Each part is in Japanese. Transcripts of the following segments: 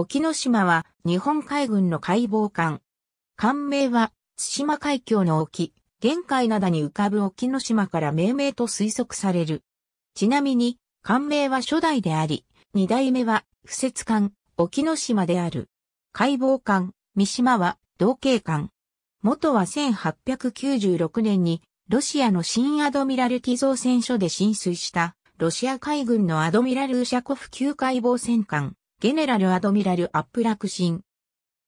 沖ノ島は日本海軍の海防艦。艦名は対馬海峡の沖、玄海灘に浮かぶ沖ノ島から命名と推測される。ちなみに、艦名は初代であり、二代目は、不設艦、沖ノ島である。海防艦、三島は、同型艦。元は1896年に、ロシアの新アドミラル寄造船所で浸水した、ロシア海軍のアドミラルシャコフ級海防戦艦、ゲネラル・アドミラル・アップラクシン。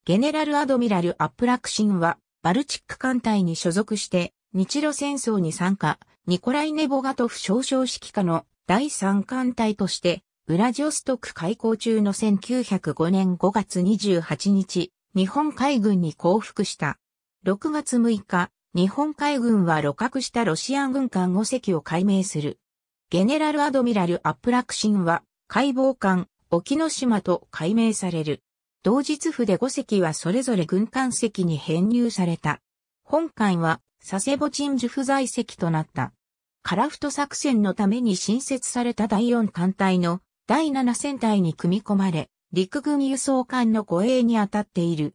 ゲネラル・アドミラル・アップラクシンは、バルチック艦隊に所属して、日露戦争に参加、ニコライ・ネボガトフ少将指揮下の第三艦隊として、ウラジオストク開港中の1905年5月28日、日本海軍に降伏した。6月6日、日本海軍は露獲したロシア軍艦5隻を解明する。ゲネラル・アドミラル・アップラクシンは、解剖艦、沖ノ島と改名される。同日府で5隻はそれぞれ軍艦席に編入された。本艦は佐世保鎮守不在籍となった。カラフト作戦のために新設された第4艦隊の第7戦隊に組み込まれ、陸軍輸送艦の護衛に当たっている。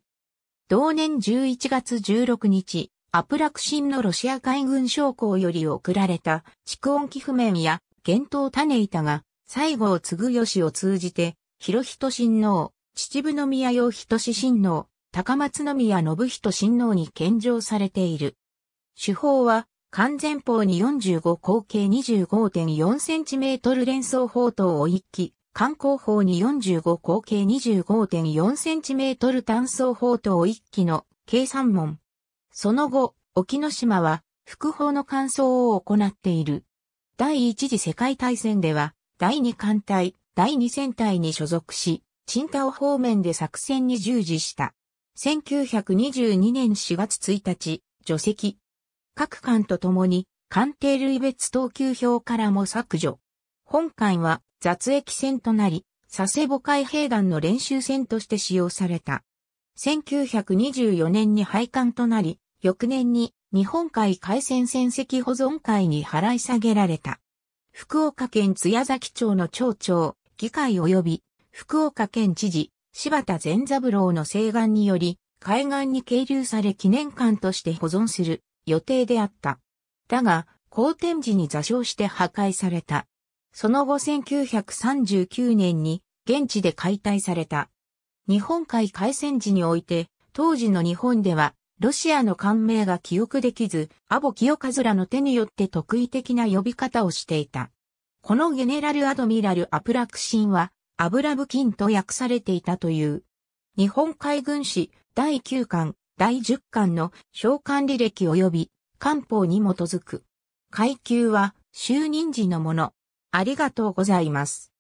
同年11月16日、アプラクシンのロシア海軍将校より送られた、蓄音機譜面や、幻灯種板が、西郷継義を通じて、広仁親王、秩父宮陽仁親王、高松宮信人親王に献上されている。手法は、完全法に45口径2 5 4トル連装砲塔を一機、観光砲に45口径2 5 4トル単装砲塔一機の計算門。その後、沖ノ島は、副砲の乾燥を行っている。第一次世界大戦では、第2艦隊、第2戦隊に所属し、チン方面で作戦に従事した。1922年4月1日、除籍。各艦と共に、艦艇類別等級表からも削除。本艦は雑役戦となり、佐世保海兵団の練習戦として使用された。1924年に廃艦となり、翌年に日本海海戦戦績保存会に払い下げられた。福岡県津屋崎町の町長、議会及び、福岡県知事、柴田善三郎の請願により、海岸に係留され記念館として保存する予定であった。だが、好天時に座礁して破壊された。その後1939年に現地で解体された。日本海海戦時において、当時の日本ではロシアの官名が記憶できず、アボキカズラの手によって特異的な呼び方をしていた。このゲネラルアドミラルアプラクシンは、アブラブキンと訳されていたという。日本海軍史第9巻、第10巻の召喚履歴及び官報に基づく。階級は就任時のもの。ありがとうございます。